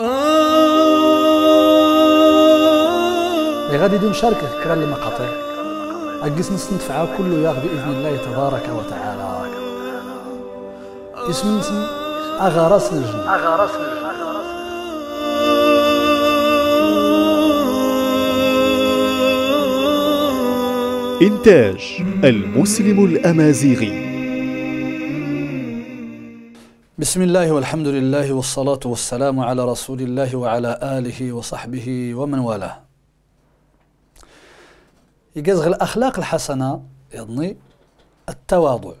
اللي آه. غادي يدير نشاركك كرا المقاطع اجلس نستنفع كله ياغ باذن الله تبارك وتعالى اسم اغا راس الجن راس الجن إنتاج المسلم الأمازيغي بسم الله والحمد لله والصلاة والسلام على رسول الله وعلى آله وصحبه ومن والاه يجزغ الأخلاق الحسنة يضني التواضع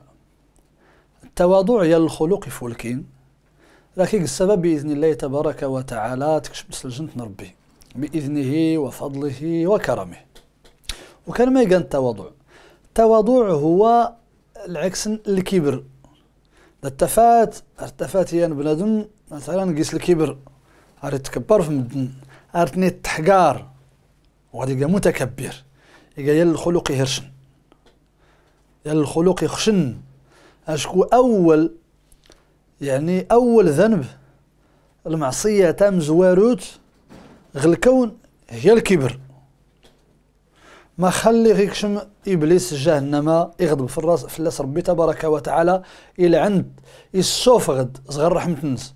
التواضع يا الخلق فولكين لكن السبب بإذن الله تبارك وتعالى تكشبس الجنة ربي بإذنه وفضله وكرمه وكان ما يقال التواضع التواضع هو العكس الكبر التفات التفات هي بنادم مثلا قيس الكبر غادي تكبر في مدن عرفني التحقار وغادي يلقى متكبر يلقى يا الخلق يهرشن يا الخلق يخشن اشكو اول يعني اول ذنب المعصيه تام زواروت غلكون هي الكبر ما خلي يكشم ابليس جهنم يغضب في الراس في الناس ربي تبارك وتعالى الى عند غد صغر رحمه الناس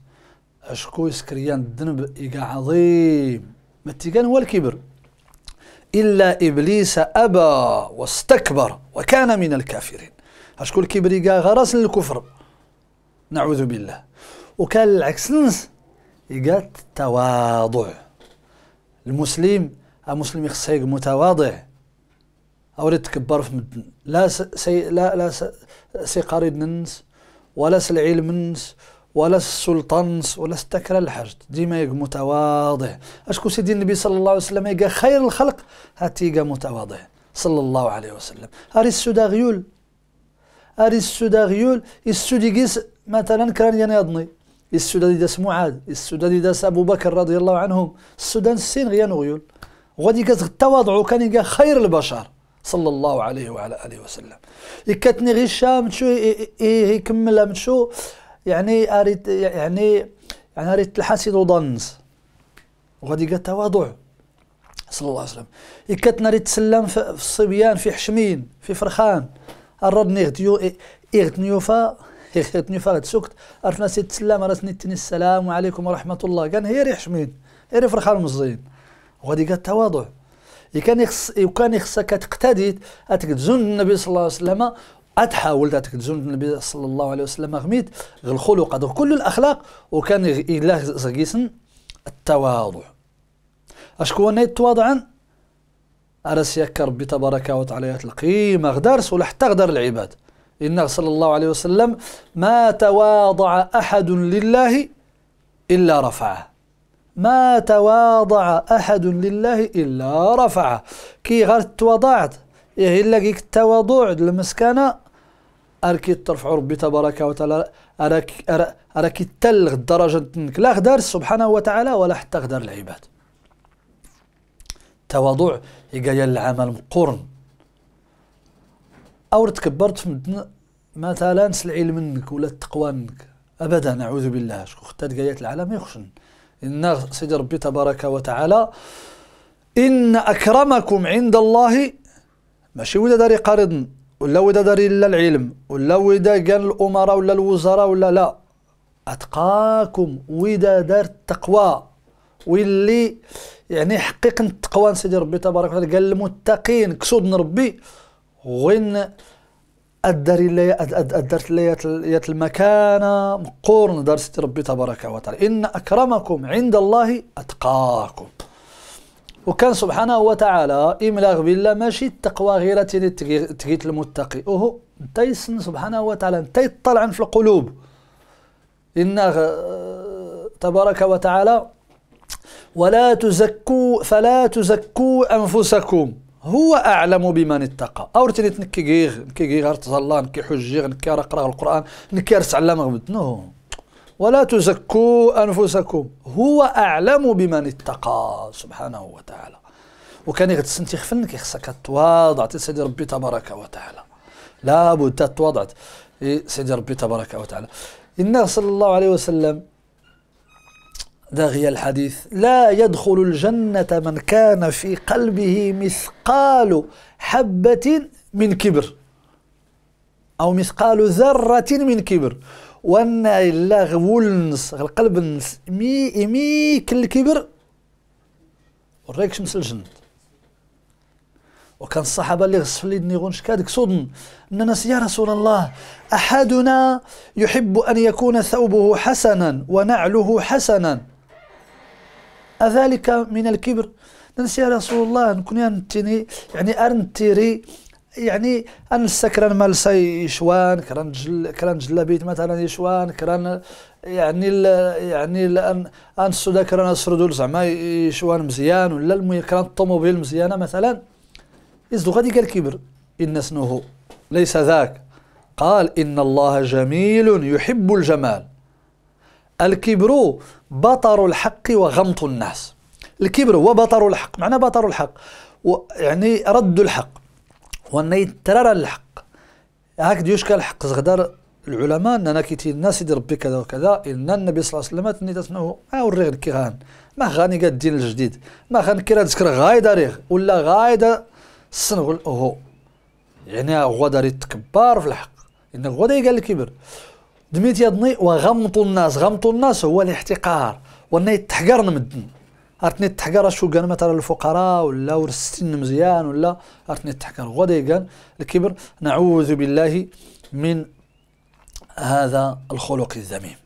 اشكو يسكريان الذنب يقع عظيم ما تيقان هو الكبر الا ابليس ابى واستكبر وكان من الكافرين اشكو الكبر يقع غرس للكفر نعوذ بالله وكان العكس نس يقع التواضع المسلم المسلم يخصه متواضع أولي تكبر في مدن لا سي لا لا سي قريد ننس ولا العلم ننس ولا السلطانس ولا استكرا الحج ديما يق متواضع اشكو سيدي النبي صلى الله عليه وسلم يق خير الخلق هاتي يقى متواضع صلى الله عليه وسلم اري السودا غيول اري السودا غيول السودي قيس مثلا كان يضني السودا دي داس معاذ السودا دي داس ابو بكر رضي الله عنهم السودان السين غيان غيول غادي كتغ التواضع وكان يقى خير البشر صلى الله عليه وعلى اله وسلم يكتني غير الشام تشو يكملها من شو يعني اريد يعني يعني اريد الحسد ضنز وغادي قال تواضع صلى الله عليه وسلم يكتنا ريت تسلم في الصبيان في حشمين في فرخان الردني غديو يغتنيوفا يغتنيوفا فا تسكت عرفنا سيد تسلم راسني تني السلام عليكم ورحمه الله كان هي ريح حشمين هي ريح فرخان مزين وغادي قال تواضع كان يخص وكان خصك تقتدي تكتزون النبي صلى الله عليه وسلم اتحاول تكتزون النبي صلى الله عليه وسلم غميت الخلق كل الاخلاق وكان الا زقيسن التواضع اشكون يتواضعا أرسيك ربي تبارك وتعالى القيمة غدارس ولا حتى غدار العباد إن صلى الله عليه وسلم ما تواضع أحد لله إلا رفعه ما تواضع أحد لله إلا رفعه كي غير تواضعت إيه إلا كيك التواضع المسكنة أركي ترفع ربي تبارك وتعالى أراك أراك تلغ الدرجة لا غدار سبحانه وتعالى ولا حتى غدار العباد إيه التواضع يقايا العمل مقرن أو تكبرت في مثلا سلعي منك ولا التقوى منك أبدا أعوذ بالله شكون ختا تقايا العالم يخشن إن سيدي ربي تبارك وتعالى إن أكرمكم عند الله ماشي ولا داري قرض ولا ودا داري إلا العلم ولا ودا قال الأمراء ولا الوزراء ولا لا أتقاكم ودا دار التقوى واللي يعني حقيقة التقوى سيدي ربي تبارك وتعالى قال المتقين كسود ربي وين أدر لي الدرت لي المكانة قرن درس ربي تبارك وتعالى إن أكرمكم عند الله أتقاكم وكان سبحانه وتعالى إملاغ بالله ماشي التقوى غير تقيت المتقي وهو تيسن سبحانه وتعالى تيطلع في القلوب إن تبارك وتعالى ولا تزكوا فلا تزكوا أنفسكم هو اعلم بمن اتقى او رتني نكي غير نكي غير تزلا نكي حجيغ نكي القران نكي على مغبت نو ولا تزكوا انفسكم هو اعلم بمن اتقى سبحانه وتعالى وكان يغتسنتي خفن كيخصك تواضع سيدي ربي تبارك وتعالى لابد تتواضع سيدي ربي تبارك وتعالى النبي صلى الله عليه وسلم داغي الحديث لا يدخل الجنة من كان في قلبه مثقال حبة من كبر أو مثقال ذرة من كبر وأن إلا غولنس القلب نس مي ميك الكبر وريك شمس الجنة وكان الصحابة اللي غصف لي دني غنش كادك صدن أن ناس يا رسول الله أحدنا يحب أن يكون ثوبه حسنا ونعله حسنا أذلك من الكبر ننسى يا رسول الله نكون نتني يعني أرنتيري يعني أن السكران مال ساي شوان كران جل كران بيت مثلا يشوان كران يعني ال يعني ال أن أن السودا كران السردول زعما يشوان مزيان ولا المي كران الطوموبيل مزيانة مثلا إذ غادي قال كبر إن سنه ليس ذاك قال إن الله جميل يحب الجمال الكبر بطر الحق وغمط الناس الكبر هو بطر الحق معنى بطر الحق يعني رد الحق وان يترى الحق هاك يشكى الحق زغدر العلماء اننا كيتي الناس يدير ربي كذا وكذا ان النبي صلى الله عليه وسلم تني تسمعوا اوري غير كيغان ما غاني قاد الدين الجديد ما غان كيرا تذكر غايده ريغ ولا غايده السنغل اوهو يعني هو داري يتكبر في الحق ان غدا قال الكبر دميت يضني وغمط الناس غمط الناس هو الاحتقار وانا يتحقر نمدن ارتني تحقر شو كان مثلا الفقراء ولا ورستين مزيان ولا ارتني تحقر غادي كان الكبر نعوذ بالله من هذا الخلق الذميم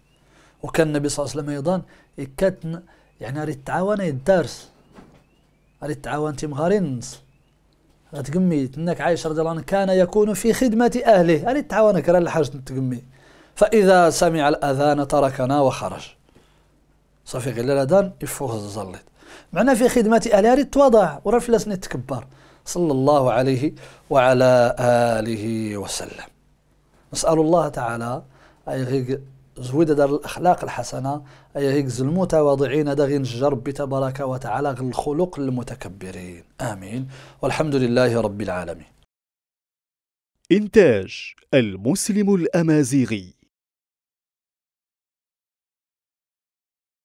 وكان النبي صلى الله عليه وسلم ايضا كاتن يعني اريد تعاون الدارس اريد تعاون مغاري النص غتقمي انك عايش رضي الله عنه كان يكون في خدمة أهله اريد تعاونك راه الحاج تقمي فإذا سمع الأذان تركنا وخرج صافي غير الأذان يفوخ الزليط معنا في خدمة أهلها ريت تواضع وراه فلاس نتكبر صلى الله عليه وعلى آله وسلم نسأل الله تعالى أي غير زويدة دار الأخلاق الحسنة أي غير المتواضعين دا غير تبارك وتعالى غير الخلق المتكبرين آمين والحمد لله رب العالمين إنتاج المسلم الأمازيغي